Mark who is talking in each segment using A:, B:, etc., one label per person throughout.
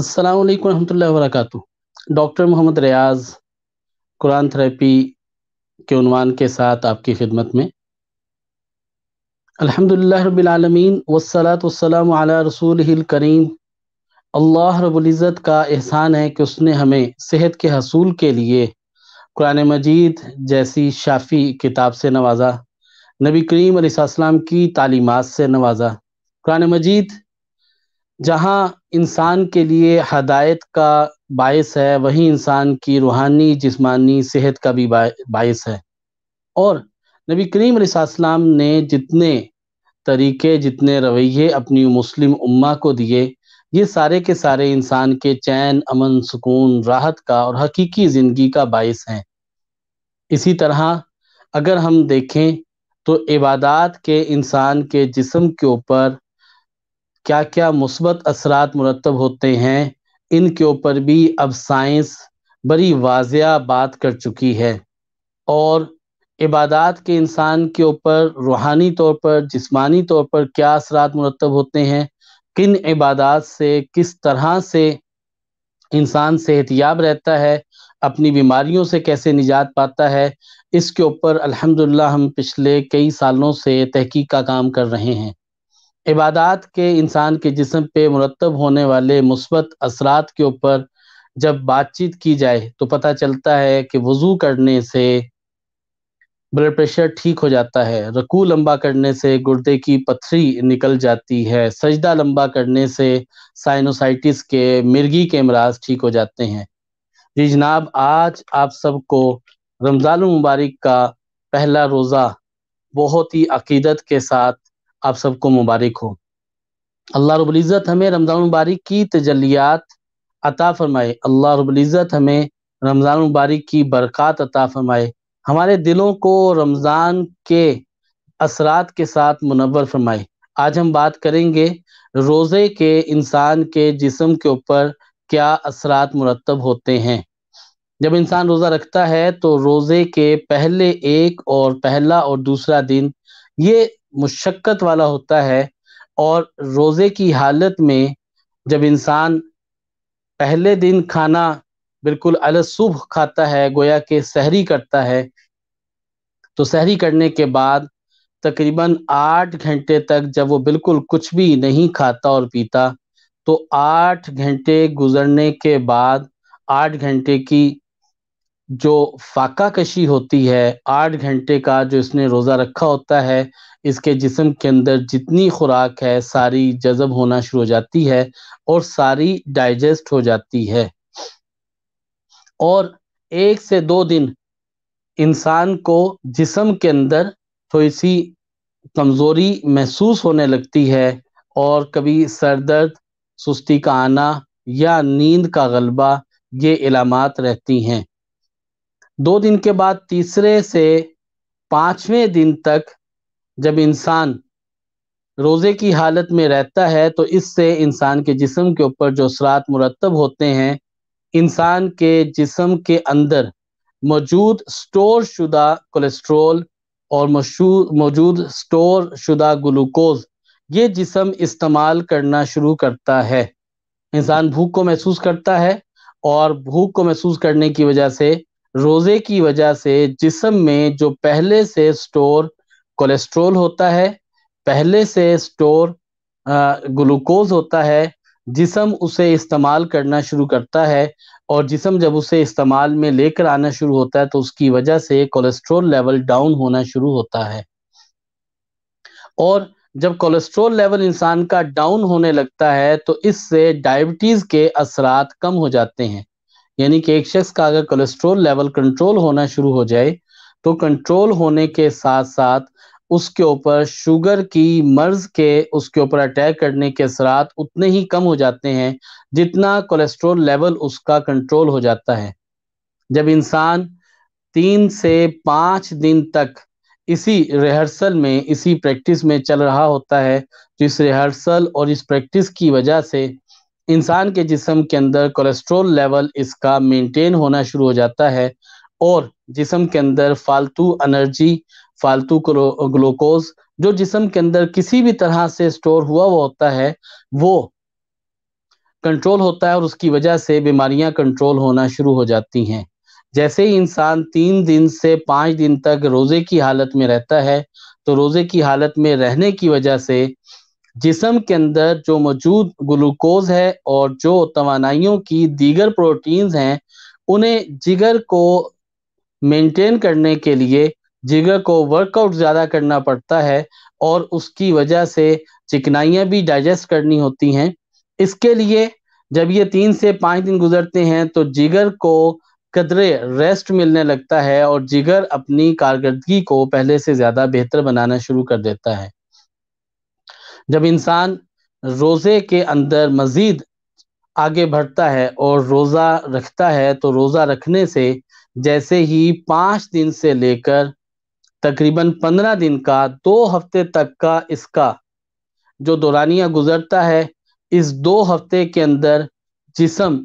A: السلام علیکم ورحمۃ اللہ وبرکاتہ ڈاکٹر محمد ریاض قرآن تھراپی کے عنوان کے ساتھ آپ کی خدمت میں الحمد للہ رب العالمین وسلاۃ والسلام علی رسول کریم اللہ رب العزت کا احسان ہے کہ اس نے ہمیں صحت کے حصول کے لیے قرآن مجید جیسی شافی کتاب سے نوازا نبی کریم علیہ السلام کی تعلیمات سے نوازا قرآن مجید جہاں انسان کے لیے ہدایت کا باعث ہے وہیں انسان کی روحانی جسمانی صحت کا بھی باعث ہے اور نبی کریم علیہ السلام نے جتنے طریقے جتنے رویے اپنی مسلم امہ کو دیے یہ سارے کے سارے انسان کے چین امن سکون راحت کا اور حقیقی زندگی کا باعث ہیں اسی طرح اگر ہم دیکھیں تو عبادات کے انسان کے جسم کے اوپر کیا کیا مثبت اثرات مرتب ہوتے ہیں ان کے اوپر بھی اب سائنس بڑی واضح بات کر چکی ہے اور عبادات کے انسان کے اوپر روحانی طور پر جسمانی طور پر کیا اثرات مرتب ہوتے ہیں کن عبادات سے کس طرح سے انسان یاب رہتا ہے اپنی بیماریوں سے کیسے نجات پاتا ہے اس کے اوپر الحمدللہ ہم پچھلے کئی سالوں سے تحقیق کا کام کر رہے ہیں عبادات کے انسان کے جسم پہ مرتب ہونے والے مثبت اثرات کے اوپر جب بات چیت کی جائے تو پتہ چلتا ہے کہ وضو کرنے سے بلڈ پریشر ٹھیک ہو جاتا ہے رکو لمبا کرنے سے گردے کی پتھری نکل جاتی ہے سجدہ لمبا کرنے سے سائنوسائٹس کے مرگی کے امراض ٹھیک ہو جاتے ہیں جی جناب آج آپ سب کو رمضان المبارک کا پہلا روزہ بہت ہی عقیدت کے ساتھ آپ سب کو مبارک ہو اللہ رب العزت ہمیں رمضان مبارک کی تجلیات عطا فرمائے اللہ رب العزت ہمیں رمضان مبارک کی برکات عطا فرمائے ہمارے دلوں کو رمضان کے اثرات کے ساتھ منور فرمائے آج ہم بات کریں گے روزے کے انسان کے جسم کے اوپر کیا اثرات مرتب ہوتے ہیں جب انسان روزہ رکھتا ہے تو روزے کے پہلے ایک اور پہلا اور دوسرا دن یہ مشقت والا ہوتا ہے اور روزے کی حالت میں جب انسان پہلے دن کھانا بالکل الصبح کھاتا ہے گویا کہ سحری کرتا ہے تو سحری کرنے کے بعد تقریباً آٹھ گھنٹے تک جب وہ بالکل کچھ بھی نہیں کھاتا اور پیتا تو آٹھ گھنٹے گزرنے کے بعد آٹھ گھنٹے کی جو فاقہ کشی ہوتی ہے آٹھ گھنٹے کا جو اس نے روزہ رکھا ہوتا ہے اس کے جسم کے اندر جتنی خوراک ہے ساری جذب ہونا شروع ہو جاتی ہے اور ساری ڈائجسٹ ہو جاتی ہے اور ایک سے دو دن انسان کو جسم کے اندر تھوڑی سی کمزوری محسوس ہونے لگتی ہے اور کبھی سر درد سستی کا آنا یا نیند کا غلبہ یہ علامات رہتی ہیں دو دن کے بعد تیسرے سے پانچویں دن تک جب انسان روزے کی حالت میں رہتا ہے تو اس سے انسان کے جسم کے اوپر جو اثرات مرتب ہوتے ہیں انسان کے جسم کے اندر موجود سٹور شدہ کولیسٹرول اور موجود سٹور شدہ گلوکوز یہ جسم استعمال کرنا شروع کرتا ہے انسان بھوک کو محسوس کرتا ہے اور بھوک کو محسوس کرنے کی وجہ سے روزے کی وجہ سے جسم میں جو پہلے سے سٹور کولیسٹرول ہوتا ہے پہلے سے سٹور گلوکوز ہوتا ہے جسم اسے استعمال کرنا شروع کرتا ہے اور جسم جب اسے استعمال میں لے کر آنا شروع ہوتا ہے تو اس کی وجہ سے کولیسٹرول لیول ڈاؤن ہونا شروع ہوتا ہے اور جب کولیسٹرول لیول انسان کا ڈاؤن ہونے لگتا ہے تو اس سے ڈائبٹیز کے اثرات کم ہو جاتے ہیں یعنی کہ ایک شخص کا اگر کولیسٹرول لیول کنٹرول ہونا شروع ہو جائے تو کنٹرول ہونے کے ساتھ ساتھ اس کے اوپر شوگر کی مرض کے اس کے اوپر اٹیک کرنے کے اثرات اتنے ہی کم ہو جاتے ہیں جتنا کولیسٹرول لیول اس کا کنٹرول ہو جاتا ہے جب انسان تین سے پانچ دن تک اسی ریہرسل میں اسی پریکٹس میں چل رہا ہوتا ہے تو اس ریہرسل اور اس پریکٹس کی وجہ سے انسان کے جسم کے اندر کولیسٹرول لیول اس کا مینٹین ہونا شروع ہو جاتا ہے اور جسم کے اندر فالتو انرجی فالتو گلوکوز جو جسم کے اندر کسی بھی طرح سے سٹور ہوا ہوتا ہے وہ کنٹرول ہوتا ہے اور اس کی وجہ سے بیماریاں کنٹرول ہونا شروع ہو جاتی ہیں جیسے ہی انسان تین دن سے پانچ دن تک روزے کی حالت میں رہتا ہے تو روزے کی حالت میں رہنے کی وجہ سے جسم کے اندر جو موجود گلوکوز ہے اور جو توانائیوں کی دیگر پروٹینز ہیں انہیں جگر کو مینٹین کرنے کے لیے جگر کو ورک آؤٹ زیادہ کرنا پڑتا ہے اور اس کی وجہ سے چکنائیاں بھی ڈائجسٹ کرنی ہوتی ہیں اس کے لیے جب یہ تین سے پانچ دن گزرتے ہیں تو جگر کو قدرے ریسٹ ملنے لگتا ہے اور جگر اپنی کارکردگی کو پہلے سے زیادہ بہتر بنانا شروع کر دیتا ہے جب انسان روزے کے اندر مزید آگے بڑھتا ہے اور روزہ رکھتا ہے تو روزہ رکھنے سے جیسے ہی پانچ دن سے لے کر تقریباً پندرہ دن کا دو ہفتے تک کا اس کا جو دورانیہ گزرتا ہے اس دو ہفتے کے اندر جسم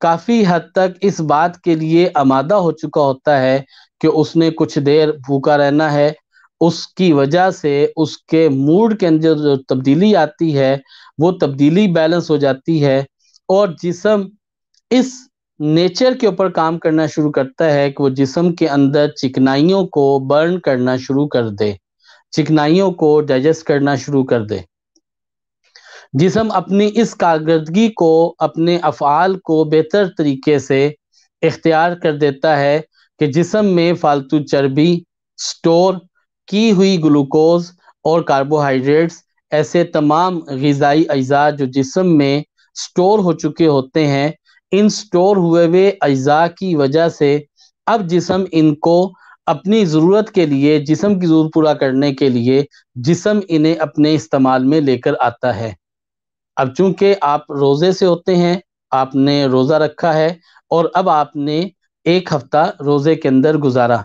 A: کافی حد تک اس بات کے لیے آمادہ ہو چکا ہوتا ہے کہ اس نے کچھ دیر بھوکا رہنا ہے اس کی وجہ سے اس کے موڈ کے اندر جو تبدیلی آتی ہے وہ تبدیلی بیلنس ہو جاتی ہے اور جسم اس نیچر کے اوپر کام کرنا شروع کرتا ہے کہ وہ جسم کے اندر چکنائیوں کو برن کرنا شروع کر دے چکنائیوں کو ڈائجسٹ کرنا شروع کر دے جسم اپنی اس کارکردگی کو اپنے افعال کو بہتر طریقے سے اختیار کر دیتا ہے کہ جسم میں فالتو چربی سٹور کی ہوئی گلوکوز اور کاربوہائیڈریٹس ایسے تمام غذائی اجزاء جو جسم میں سٹور ہو چکے ہوتے ہیں ان سٹور ہوئے ہوئے اجزاء کی وجہ سے اب جسم ان کو اپنی ضرورت کے لیے جسم کی ضرورت پورا کرنے کے لیے جسم انہیں اپنے استعمال میں لے کر آتا ہے اب چونکہ آپ روزے سے ہوتے ہیں آپ نے روزہ رکھا ہے اور اب آپ نے ایک ہفتہ روزے کے اندر گزارا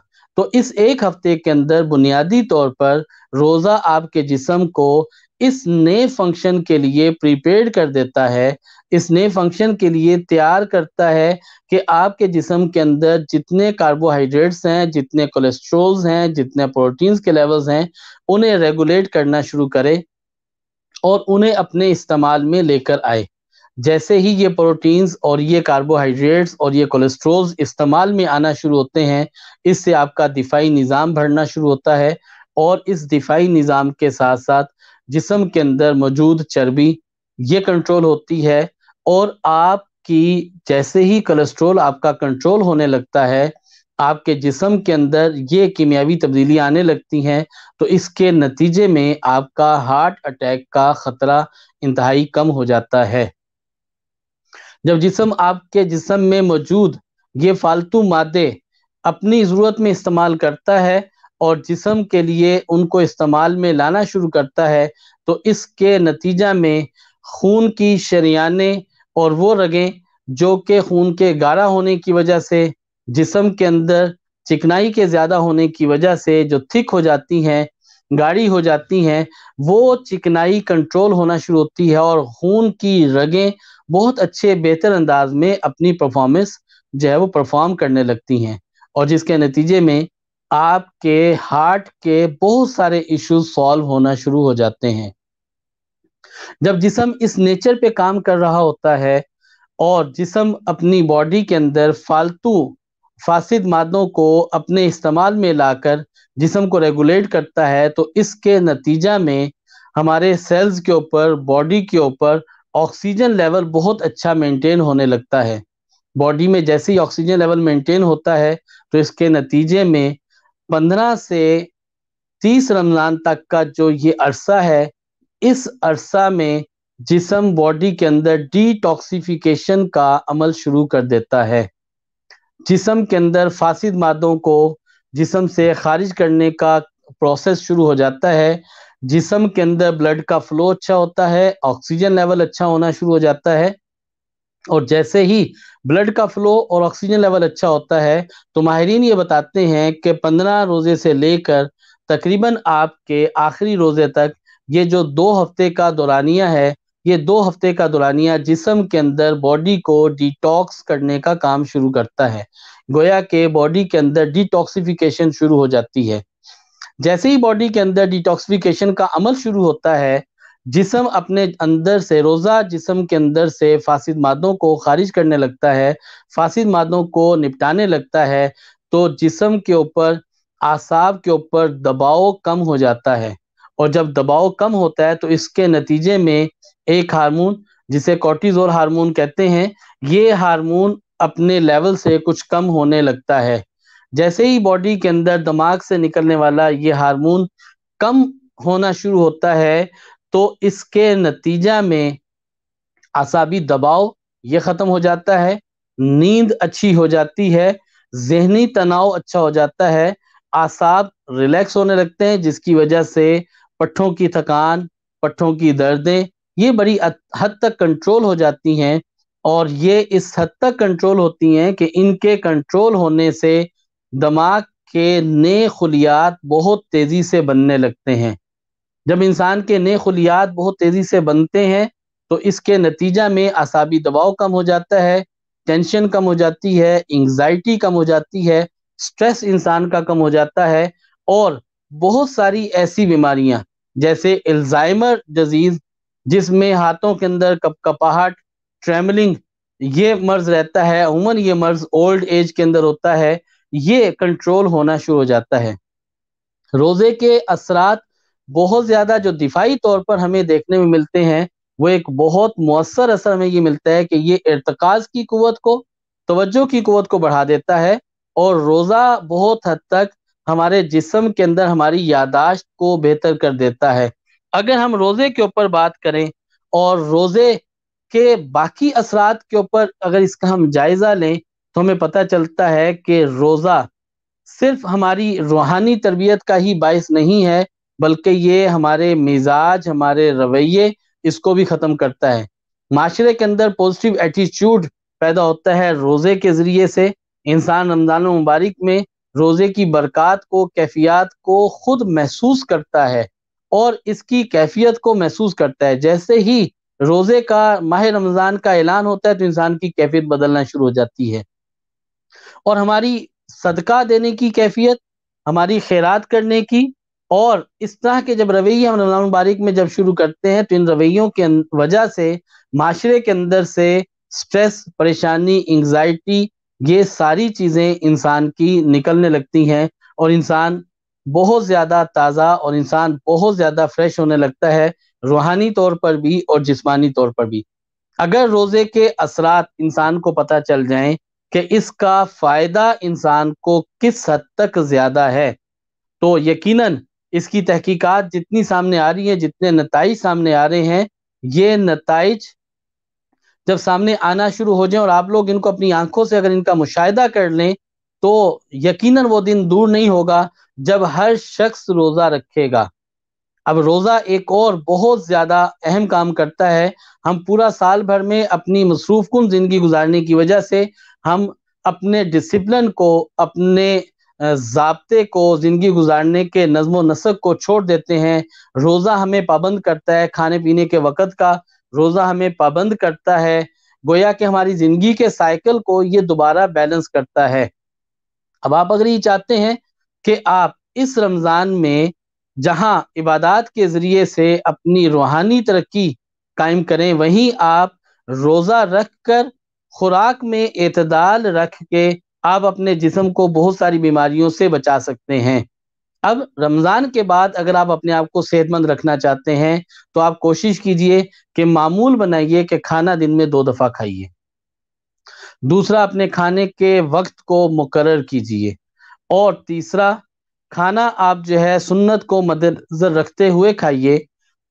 A: تو اس ایک ہفتے کے اندر بنیادی طور پر روزہ آپ کے جسم کو اس نئے فنکشن کے لیے پریپیئر کر دیتا ہے اس نئے فنکشن کے لیے تیار کرتا ہے کہ آپ کے جسم کے اندر جتنے کاربوہائیڈریٹس ہیں جتنے کولیسٹرولز ہیں جتنے پروٹینز کے لیولز ہیں انہیں ریگولیٹ کرنا شروع کرے اور انہیں اپنے استعمال میں لے کر آئے جیسے ہی یہ پروٹینز اور یہ کاربوہائیڈریٹس اور یہ کولیسٹرولز استعمال میں آنا شروع ہوتے ہیں اس سے آپ کا دفاعی نظام بڑھنا شروع ہوتا ہے اور اس دفاعی نظام کے ساتھ ساتھ جسم کے اندر موجود چربی یہ کنٹرول ہوتی ہے اور آپ کی جیسے ہی کولیسٹرول آپ کا کنٹرول ہونے لگتا ہے آپ کے جسم کے اندر یہ کیمیابی تبدیلی آنے لگتی ہیں تو اس کے نتیجے میں آپ کا ہارٹ اٹیک کا خطرہ انتہائی کم ہو جاتا ہے جب جسم آپ کے جسم میں موجود یہ فالتو مادے اپنی ضرورت میں استعمال کرتا ہے اور جسم کے لیے ان کو استعمال میں لانا شروع کرتا ہے تو اس کے نتیجہ میں خون کی شریانے اور وہ رگیں جو کہ خون کے گارا ہونے کی وجہ سے جسم کے اندر چکنائی کے زیادہ ہونے کی وجہ سے جو تھک ہو جاتی ہیں گاڑی ہو جاتی ہیں وہ چکنائی کنٹرول ہونا شروع ہوتی ہے اور خون کی رگیں بہت اچھے بہتر انداز میں اپنی پرفارمنس جو ہے وہ پرفارم کرنے لگتی ہیں اور جس کے نتیجے میں آپ کے ہارٹ کے بہت سارے ایشوز سالو ہونا شروع ہو جاتے ہیں جب جسم اس نیچر پہ کام کر رہا ہوتا ہے اور جسم اپنی باڈی کے اندر فالتو فاسد مادوں کو اپنے استعمال میں لا کر جسم کو ریگولیٹ کرتا ہے تو اس کے نتیجہ میں ہمارے سیلز کے اوپر باڈی کے اوپر آکسیجن لیول بہت اچھا مینٹین ہونے لگتا ہے باڈی میں جیسے ہی آکسیجن لیول مینٹین ہوتا ہے تو اس کے نتیجے میں پندرہ سے تیس رمضان تک کا جو یہ عرصہ ہے اس عرصہ میں جسم باڈی کے اندر ڈی ٹاکسیفیکیشن کا عمل شروع کر دیتا ہے جسم کے اندر فاسد مادوں کو جسم سے خارج کرنے کا پروسیس شروع ہو جاتا ہے جسم کے اندر بلڈ کا فلو اچھا ہوتا ہے آکسیجن لیول اچھا ہونا شروع ہو جاتا ہے اور جیسے ہی بلڈ کا فلو اور آکسیجن لیول اچھا ہوتا ہے تو ماہرین یہ بتاتے ہیں کہ پندرہ روزے سے لے کر تقریباً آپ کے آخری روزے تک یہ جو دو ہفتے کا دورانیہ ہے یہ دو ہفتے کا دورانیہ جسم کے اندر باڈی کو ڈی ٹاکس کرنے کا کام شروع کرتا ہے گویا کہ باڈی کے اندر ڈی ٹاکسیفیکیشن شروع ہو جاتی ہے جیسے ہی باڈی کے اندر ڈیٹاکسفیکیشن کا عمل شروع ہوتا ہے جسم اپنے اندر سے روزہ جسم کے اندر سے فاسد مادوں کو خارج کرنے لگتا ہے فاسد مادوں کو نپٹانے لگتا ہے تو جسم کے اوپر آساب کے اوپر دباؤ کم ہو جاتا ہے اور جب دباؤ کم ہوتا ہے تو اس کے نتیجے میں ایک ہارمون جسے کوٹیزور ہارمون کہتے ہیں یہ ہارمون اپنے لیول سے کچھ کم ہونے لگتا ہے جیسے ہی باڈی کے اندر دماغ سے نکلنے والا یہ ہارمون کم ہونا شروع ہوتا ہے تو اس کے نتیجہ میں اعصابی دباؤ یہ ختم ہو جاتا ہے نیند اچھی ہو جاتی ہے ذہنی تناؤ اچھا ہو جاتا ہے اعصاب ریلیکس ہونے لگتے ہیں جس کی وجہ سے پٹھوں کی تھکان پٹھوں کی دردیں یہ بڑی حد تک کنٹرول ہو جاتی ہیں اور یہ اس حد تک کنٹرول ہوتی ہیں کہ ان کے کنٹرول ہونے سے دماغ کے نئے خلیات بہت تیزی سے بننے لگتے ہیں جب انسان کے نئے خلیات بہت تیزی سے بنتے ہیں تو اس کے نتیجہ میں اعصابی دباؤ کم ہو جاتا ہے ٹینشن کم ہو جاتی ہے انگزائٹی کم ہو جاتی ہے سٹریس انسان کا کم ہو جاتا ہے اور بہت ساری ایسی بیماریاں جیسے الزائمر جزیز جس میں ہاتھوں کے اندر کپ کپاہٹ ٹریملنگ یہ مرض رہتا ہے عموماً یہ مرض اولڈ ایج کے اندر ہوتا ہے یہ کنٹرول ہونا شروع ہو جاتا ہے روزے کے اثرات بہت زیادہ جو دفاعی طور پر ہمیں دیکھنے میں ملتے ہیں وہ ایک بہت مؤثر اثر ہمیں یہ ملتا ہے کہ یہ ارتکاز کی قوت کو توجہ کی قوت کو بڑھا دیتا ہے اور روزہ بہت حد تک ہمارے جسم کے اندر ہماری یاداشت کو بہتر کر دیتا ہے اگر ہم روزے کے اوپر بات کریں اور روزے کے باقی اثرات کے اوپر اگر اس کا ہم جائزہ لیں تو ہمیں پتہ چلتا ہے کہ روزہ صرف ہماری روحانی تربیت کا ہی باعث نہیں ہے بلکہ یہ ہمارے مزاج ہمارے رویے اس کو بھی ختم کرتا ہے معاشرے کے اندر پوزیٹیو ایٹیچیوڈ پیدا ہوتا ہے روزے کے ذریعے سے انسان رمضان و مبارک میں روزے کی برکات کو کیفیات کو خود محسوس کرتا ہے اور اس کی کیفیت کو محسوس کرتا ہے جیسے ہی روزے کا ماہ رمضان کا اعلان ہوتا ہے تو انسان کی کیفیت بدلنا شروع ہو جاتی ہے اور ہماری صدقہ دینے کی کیفیت ہماری خیرات کرنے کی اور اس طرح کے جب رویے ہم رمضان مبارک میں جب شروع کرتے ہیں تو ان رویوں کے وجہ سے معاشرے کے اندر سے سٹریس پریشانی انگزائٹی یہ ساری چیزیں انسان کی نکلنے لگتی ہیں اور انسان بہت زیادہ تازہ اور انسان بہت زیادہ فریش ہونے لگتا ہے روحانی طور پر بھی اور جسمانی طور پر بھی اگر روزے کے اثرات انسان کو پتہ چل جائیں کہ اس کا فائدہ انسان کو کس حد تک زیادہ ہے تو یقیناً اس کی تحقیقات جتنی سامنے آ رہی ہیں جتنے نتائج سامنے آ رہے ہیں یہ نتائج جب سامنے آنا شروع ہو جائیں اور آپ لوگ ان کو اپنی آنکھوں سے اگر ان کا مشاہدہ کر لیں تو یقیناً وہ دن دور نہیں ہوگا جب ہر شخص روزہ رکھے گا اب روزہ ایک اور بہت زیادہ اہم کام کرتا ہے ہم پورا سال بھر میں اپنی مصروف کن زندگی گزارنے کی وجہ سے ہم اپنے ڈسپلن کو اپنے ضابطے کو زندگی گزارنے کے نظم و نسق کو چھوڑ دیتے ہیں روزہ ہمیں پابند کرتا ہے کھانے پینے کے وقت کا روزہ ہمیں پابند کرتا ہے گویا کہ ہماری زندگی کے سائیکل کو یہ دوبارہ بیلنس کرتا ہے اب آپ اگر یہ چاہتے ہیں کہ آپ اس رمضان میں جہاں عبادات کے ذریعے سے اپنی روحانی ترقی قائم کریں وہیں آپ روزہ رکھ کر خوراک میں اعتدال رکھ کے آپ اپنے جسم کو بہت ساری بیماریوں سے بچا سکتے ہیں اب رمضان کے بعد اگر آپ اپنے آپ کو صحت مند رکھنا چاہتے ہیں تو آپ کوشش کیجئے کہ معمول بنائیے کہ کھانا دن میں دو دفعہ کھائیے دوسرا اپنے کھانے کے وقت کو مقرر کیجئے اور تیسرا کھانا آپ جو ہے سنت کو نظر رکھتے ہوئے کھائیے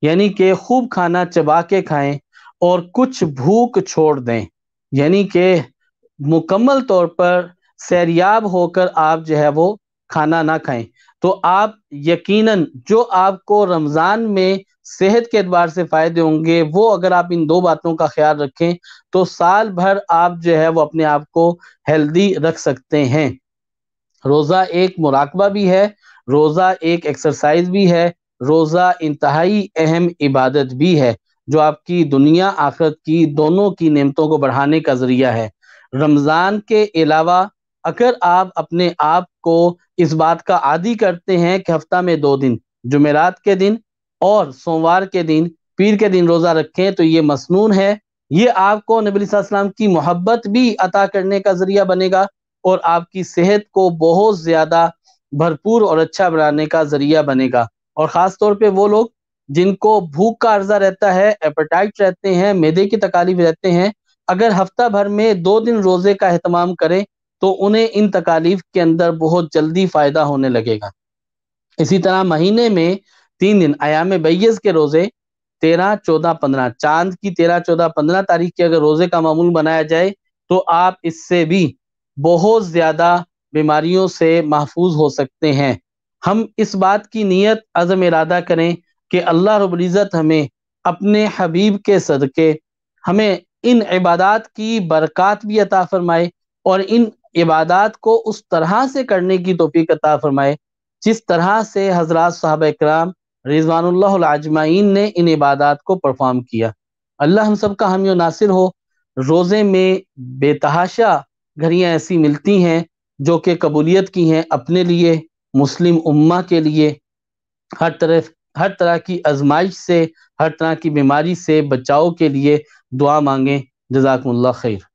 A: یعنی کہ خوب کھانا چبا کے کھائیں اور کچھ بھوک چھوڑ دیں یعنی کہ مکمل طور پر سیریاب ہو کر آپ جو ہے وہ کھانا نہ کھائیں تو آپ یقیناً جو آپ کو رمضان میں صحت کے اعتبار سے فائدے ہوں گے وہ اگر آپ ان دو باتوں کا خیال رکھیں تو سال بھر آپ جو ہے وہ اپنے آپ کو ہیلدی رکھ سکتے ہیں روزہ ایک مراقبہ بھی ہے روزہ ایک ایکسرسائز بھی ہے روزہ انتہائی اہم عبادت بھی ہے جو آپ کی دنیا آخرت کی دونوں کی نعمتوں کو بڑھانے کا ذریعہ ہے رمضان کے علاوہ اگر آپ اپنے آپ کو اس بات کا عادی کرتے ہیں کہ ہفتہ میں دو دن جمعرات کے دن اور سوموار کے دن پیر کے دن روزہ رکھیں تو یہ مسنون ہے یہ آپ کو نبی صلی اللہ علیہ وسلم کی محبت بھی عطا کرنے کا ذریعہ بنے گا اور آپ کی صحت کو بہت زیادہ بھرپور اور اچھا بنانے کا ذریعہ بنے گا اور خاص طور پہ وہ لوگ جن کو بھوک کا عرضہ رہتا ہے ہیپٹائٹ رہتے ہیں میدے کی تکالیف رہتے ہیں اگر ہفتہ بھر میں دو دن روزے کا اہتمام کریں تو انہیں ان تکالیف کے اندر بہت جلدی فائدہ ہونے لگے گا اسی طرح مہینے میں تین دن ایام بیز کے روزے تیرہ چودہ پندرہ چاند کی تیرہ چودہ پندرہ تاریخ کے اگر روزے کا معمول بنایا جائے تو آپ اس سے بھی بہت زیادہ بیماریوں سے محفوظ ہو سکتے ہیں ہم اس بات کی نیت عزم ارادہ کریں کہ اللہ رب العزت ہمیں اپنے حبیب کے صدقے ہمیں ان عبادات کی برکات بھی عطا فرمائے اور ان عبادات کو اس طرح سے کرنے کی توفیق عطا فرمائے جس طرح سے حضرات صحابہ اکرام رضوان اللہ العجمعین نے ان عبادات کو پرفارم کیا اللہ ہم سب کا و ناصر ہو روزے میں بے تحاشا گھڑیاں ایسی ملتی ہیں جو کہ قبولیت کی ہیں اپنے لیے مسلم امہ کے لیے ہر طرف ہر طرح کی آزمائش سے ہر طرح کی بیماری سے بچاؤ کے لیے دعا مانگیں جزاکم اللہ خیر